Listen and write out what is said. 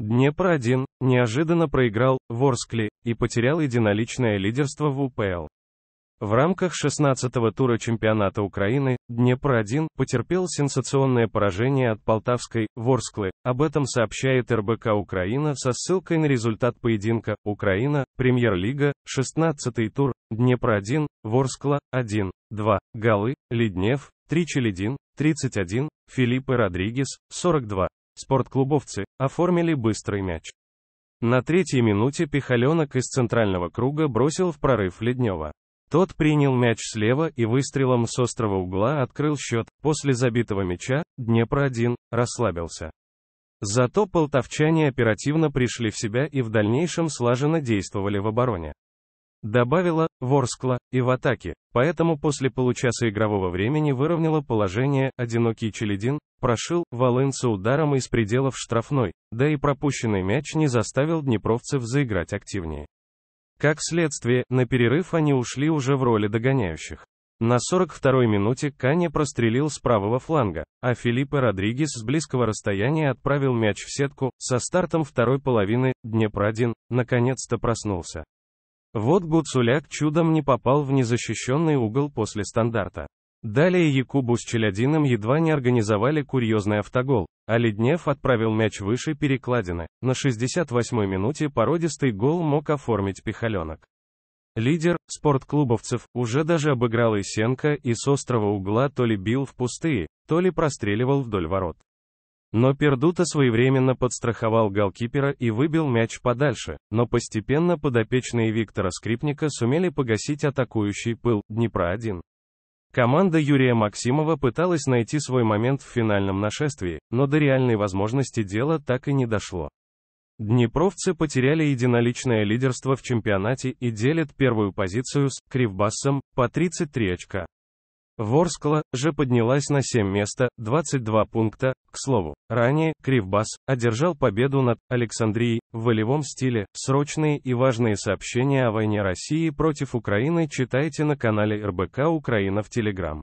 Днепр-1 неожиданно проиграл Ворскли и потерял единоличное лидерство в УПЛ. В рамках 16-го тура чемпионата Украины Днепр-1 потерпел сенсационное поражение от полтавской Ворсклы. Об этом сообщает РБК Украина со ссылкой на результат поединка Украина, Премьер-лига, 16-й тур, Днепр-1, Ворскла, 1, 2, голы, Леднев, 3 Челедин, 31, Филиппе Родригес, 42 спортклубовцы, оформили быстрый мяч. На третьей минуте Пихаленок из центрального круга бросил в прорыв Леднева. Тот принял мяч слева и выстрелом с острого угла открыл счет, после забитого мяча, Днепр-1, расслабился. Зато полтовчане оперативно пришли в себя и в дальнейшем слаженно действовали в обороне. Добавила, Ворскла, и в атаке, поэтому после получаса игрового времени выровняла положение, одинокий Челедин, прошил, Валенца ударом из пределов штрафной, да и пропущенный мяч не заставил днепровцев заиграть активнее. Как следствие, на перерыв они ушли уже в роли догоняющих. На 42-й минуте Кане прострелил с правого фланга, а Филиппе Родригес с близкого расстояния отправил мяч в сетку, со стартом второй половины, Днепр-1, наконец-то проснулся. Вот Буцуляк чудом не попал в незащищенный угол после стандарта. Далее Якубу с Челядиным едва не организовали курьезный автогол, а Леднев отправил мяч выше перекладины. На 68-й минуте породистый гол мог оформить Пихаленок. Лидер спортклубовцев уже даже обыграл Исенко и с острого угла то ли бил в пустые, то ли простреливал вдоль ворот. Но Пердута своевременно подстраховал голкипера и выбил мяч подальше, но постепенно подопечные Виктора Скрипника сумели погасить атакующий пыл Днепра-1. Команда Юрия Максимова пыталась найти свой момент в финальном нашествии, но до реальной возможности дело так и не дошло. Днепровцы потеряли единоличное лидерство в чемпионате и делят первую позицию с Кривбассом по 33 очка. Ворскла же поднялась на 7 места, 22 пункта, к слову, ранее Кривбас одержал победу над Александрией в волевом стиле. Срочные и важные сообщения о войне России против Украины читайте на канале РБК Украина в Телеграм.